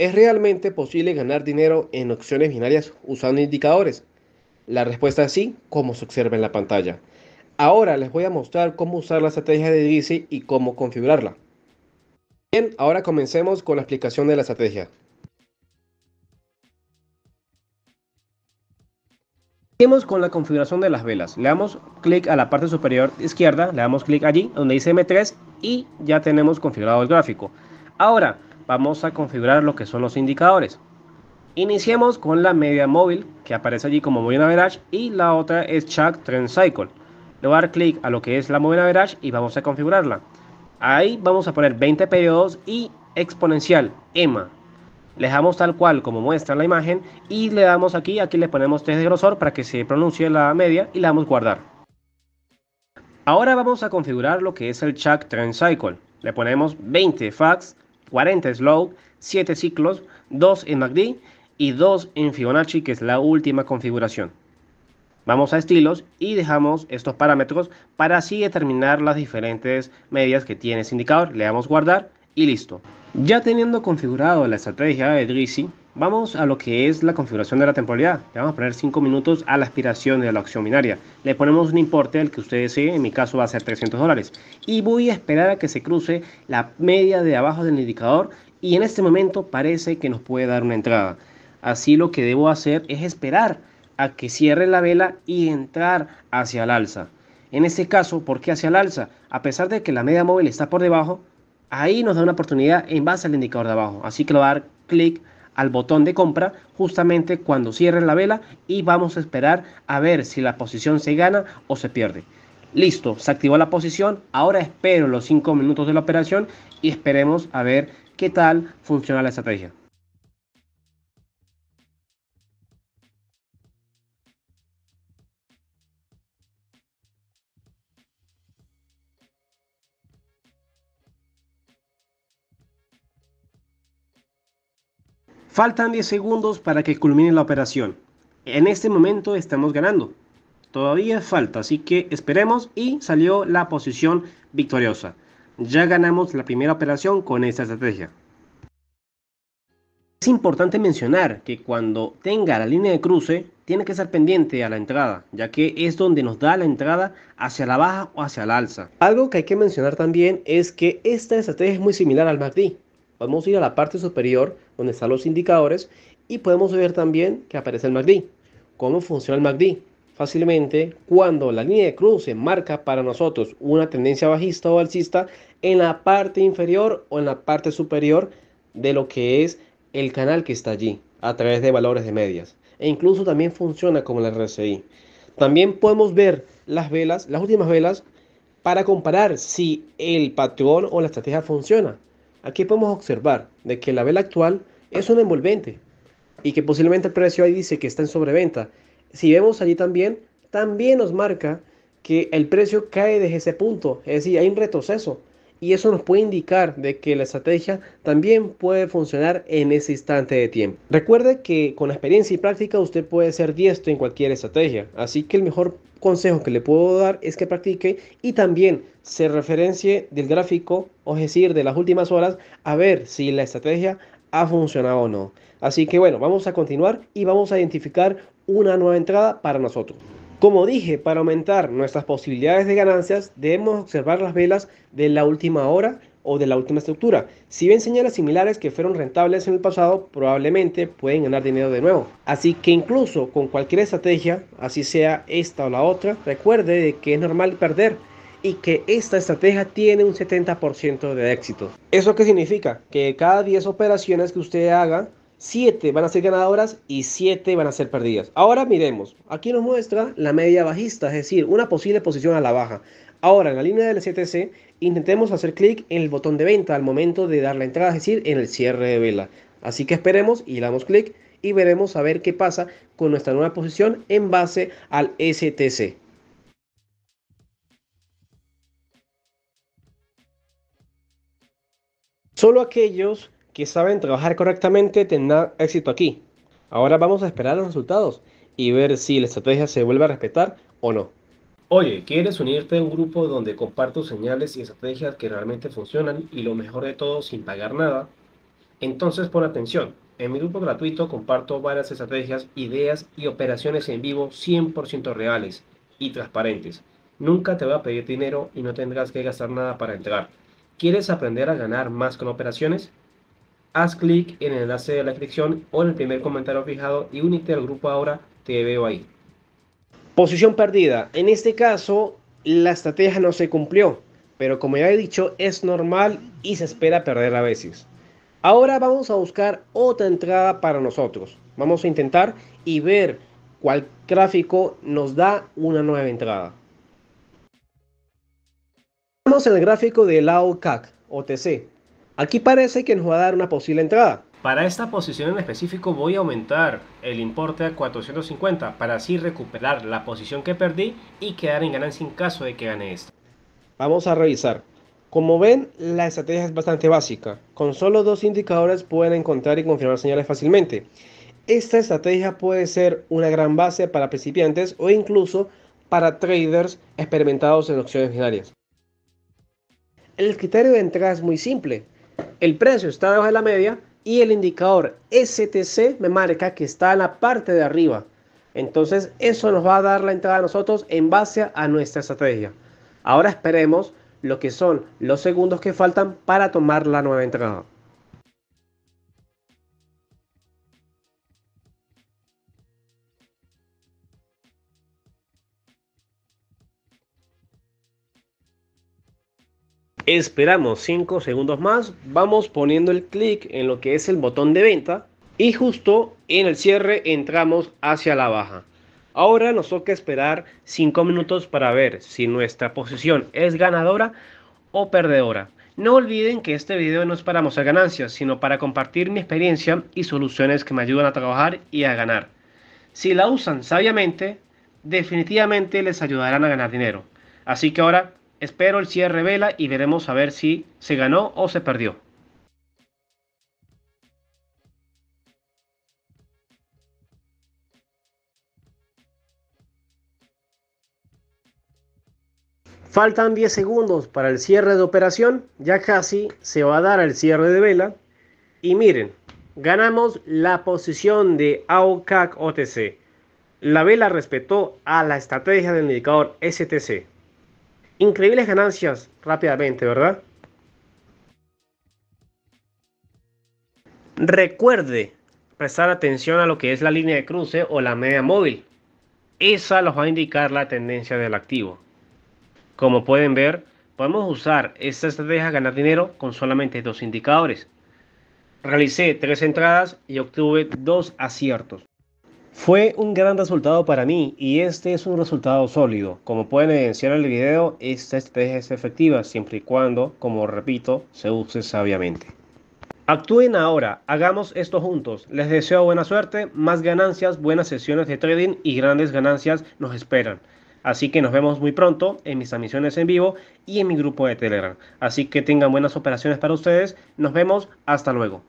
¿Es realmente posible ganar dinero en opciones binarias usando indicadores? La respuesta es sí, como se observa en la pantalla. Ahora les voy a mostrar cómo usar la estrategia de DC y cómo configurarla. Bien, ahora comencemos con la explicación de la estrategia. Seguimos con la configuración de las velas. Le damos clic a la parte superior izquierda, le damos clic allí donde dice M3 y ya tenemos configurado el gráfico. Ahora, vamos a configurar lo que son los indicadores. Iniciemos con la media móvil que aparece allí como Moving Average y la otra es Chart Trend Cycle. Le voy a dar clic a lo que es la Moving Average y vamos a configurarla. Ahí vamos a poner 20 periodos y exponencial, EMA. Le dejamos tal cual como muestra la imagen y le damos aquí, aquí le ponemos 3 de grosor para que se pronuncie la media y le damos guardar. Ahora vamos a configurar lo que es el Chuck Trend Cycle. Le ponemos 20 fax 40 slow, 7 ciclos, 2 en MACD y 2 en Fibonacci, que es la última configuración. Vamos a estilos y dejamos estos parámetros para así determinar las diferentes medias que tiene ese indicador. Le damos guardar y listo. Ya teniendo configurado la estrategia de Drizzy, Vamos a lo que es la configuración de la temporalidad. Le vamos a poner 5 minutos a la aspiración de la opción binaria. Le ponemos un importe al que usted desee, en mi caso va a ser 300 dólares. Y voy a esperar a que se cruce la media de abajo del indicador y en este momento parece que nos puede dar una entrada. Así lo que debo hacer es esperar a que cierre la vela y entrar hacia el alza. En este caso, ¿por qué hacia el alza? A pesar de que la media móvil está por debajo, ahí nos da una oportunidad en base al indicador de abajo. Así que lo voy a dar clic al botón de compra justamente cuando cierren la vela y vamos a esperar a ver si la posición se gana o se pierde. Listo, se activó la posición, ahora espero los 5 minutos de la operación y esperemos a ver qué tal funciona la estrategia. Faltan 10 segundos para que culmine la operación. En este momento estamos ganando. Todavía falta, así que esperemos y salió la posición victoriosa. Ya ganamos la primera operación con esta estrategia. Es importante mencionar que cuando tenga la línea de cruce, tiene que estar pendiente a la entrada, ya que es donde nos da la entrada hacia la baja o hacia la alza. Algo que hay que mencionar también es que esta estrategia es muy similar al MACD. Vamos a ir a la parte superior donde están los indicadores y podemos ver también que aparece el MACD. ¿Cómo funciona el MACD? Fácilmente, cuando la línea de cruce marca para nosotros una tendencia bajista o alcista en la parte inferior o en la parte superior de lo que es el canal que está allí, a través de valores de medias. E incluso también funciona como la RSI. También podemos ver las velas, las últimas velas, para comparar si el patrón o la estrategia funciona. Aquí podemos observar de que la vela actual es un envolvente y que posiblemente el precio ahí dice que está en sobreventa. Si vemos allí también, también nos marca que el precio cae desde ese punto, es decir, hay un retroceso y eso nos puede indicar de que la estrategia también puede funcionar en ese instante de tiempo. Recuerde que con experiencia y práctica usted puede ser diestro en cualquier estrategia, así que el mejor consejo que le puedo dar es que practique y también se referencie del gráfico, o es decir, de las últimas horas, a ver si la estrategia ha funcionado o no. Así que bueno, vamos a continuar y vamos a identificar una nueva entrada para nosotros. Como dije, para aumentar nuestras posibilidades de ganancias debemos observar las velas de la última hora o de la última estructura. Si ven señales similares que fueron rentables en el pasado, probablemente pueden ganar dinero de nuevo. Así que incluso con cualquier estrategia, así sea esta o la otra, recuerde de que es normal perder y que esta estrategia tiene un 70% de éxito. ¿Eso qué significa? Que cada 10 operaciones que usted haga, 7 van a ser ganadoras y 7 van a ser perdidas. Ahora miremos, aquí nos muestra la media bajista, es decir, una posible posición a la baja. Ahora en la línea del STC intentemos hacer clic en el botón de venta al momento de dar la entrada, es decir, en el cierre de vela. Así que esperemos y damos clic y veremos a ver qué pasa con nuestra nueva posición en base al STC. Solo aquellos que saben trabajar correctamente tendrá éxito aquí. Ahora vamos a esperar los resultados y ver si la estrategia se vuelve a respetar o no. Oye, ¿quieres unirte a un grupo donde comparto señales y estrategias que realmente funcionan y lo mejor de todo sin pagar nada? Entonces pon atención. En mi grupo gratuito comparto varias estrategias, ideas y operaciones en vivo 100% reales y transparentes. Nunca te voy a pedir dinero y no tendrás que gastar nada para entrar. ¿Quieres aprender a ganar más con operaciones? Haz clic en el enlace de la descripción o en el primer comentario fijado y únete al grupo ahora, te veo ahí. Posición perdida. En este caso, la estrategia no se cumplió, pero como ya he dicho, es normal y se espera perder a veces. Ahora vamos a buscar otra entrada para nosotros. Vamos a intentar y ver cuál gráfico nos da una nueva entrada. Vamos en el gráfico del la CAC OTC. Aquí parece que nos va a dar una posible entrada. Para esta posición en específico voy a aumentar el importe a 450 para así recuperar la posición que perdí y quedar en ganancia en caso de que gane esto. Vamos a revisar. Como ven, la estrategia es bastante básica. Con solo dos indicadores pueden encontrar y confirmar señales fácilmente. Esta estrategia puede ser una gran base para principiantes o incluso para traders experimentados en opciones binarias. El criterio de entrada es muy simple el precio está debajo de la media y el indicador STC me marca que está en la parte de arriba. Entonces eso nos va a dar la entrada a nosotros en base a nuestra estrategia. Ahora esperemos lo que son los segundos que faltan para tomar la nueva entrada. Esperamos 5 segundos más, vamos poniendo el clic en lo que es el botón de venta y justo en el cierre entramos hacia la baja. Ahora nos toca esperar 5 minutos para ver si nuestra posición es ganadora o perdedora. No olviden que este video no es para mostrar ganancias, sino para compartir mi experiencia y soluciones que me ayudan a trabajar y a ganar. Si la usan sabiamente, definitivamente les ayudarán a ganar dinero. Así que ahora Espero el cierre vela y veremos a ver si se ganó o se perdió. Faltan 10 segundos para el cierre de operación, ya casi se va a dar el cierre de vela. Y miren, ganamos la posición de AOCAC OTC. La vela respetó a la estrategia del indicador STC increíbles ganancias rápidamente, ¿verdad? Recuerde prestar atención a lo que es la línea de cruce o la media móvil. Esa nos va a indicar la tendencia del activo. Como pueden ver, podemos usar esta estrategia de ganar dinero con solamente dos indicadores. Realicé tres entradas y obtuve dos aciertos. Fue un gran resultado para mí y este es un resultado sólido. Como pueden evidenciar en el video, esta estrategia es efectiva siempre y cuando, como repito, se use sabiamente. Actúen ahora, hagamos esto juntos. Les deseo buena suerte, más ganancias, buenas sesiones de trading y grandes ganancias nos esperan. Así que nos vemos muy pronto en mis transmisiones en vivo y en mi grupo de Telegram. Así que tengan buenas operaciones para ustedes. Nos vemos, hasta luego.